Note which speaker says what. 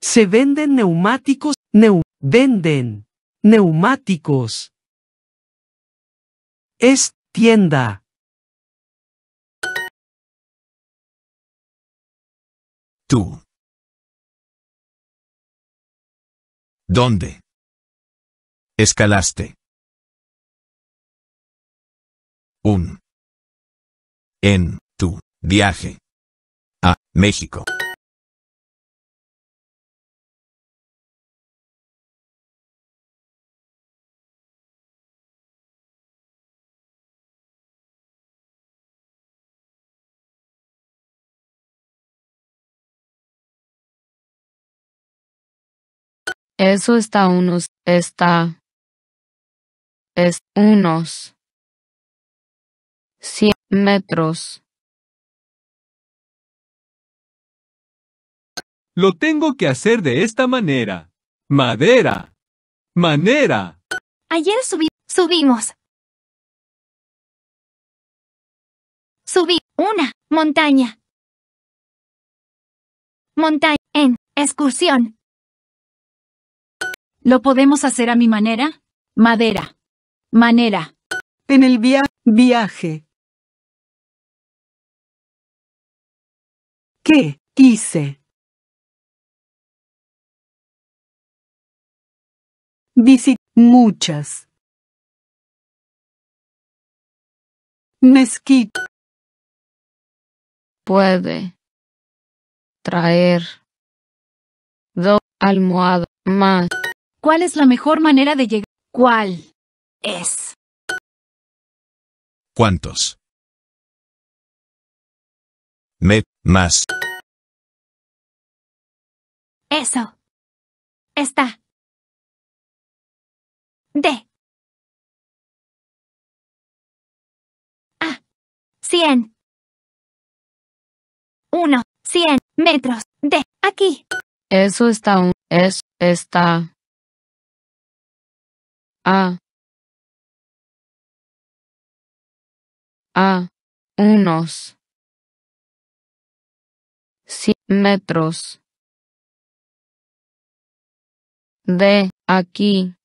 Speaker 1: Se venden neumáticos, neu, venden, neumáticos. Es tienda. Tú. ¿Dónde? Escalaste. Un. En tu viaje a México. Eso está unos, está, es unos cien metros. Lo tengo que hacer de esta manera. Madera. Manera.
Speaker 2: Ayer subí, subimos.
Speaker 1: Subí una montaña. Montaña en excursión.
Speaker 2: ¿Lo podemos hacer a mi manera? Madera. Manera. En el
Speaker 1: viaje. ¿Qué hice? Visit muchas. Mezquita. Puede traer dos almohadas más.
Speaker 2: ¿Cuál es la mejor manera de llegar? ¿Cuál
Speaker 1: es? ¿Cuántos? Me, más. Eso. Está. De. A. Cien. Uno. Cien metros. De. Aquí. Eso está un. Es. Está a unos cien metros de aquí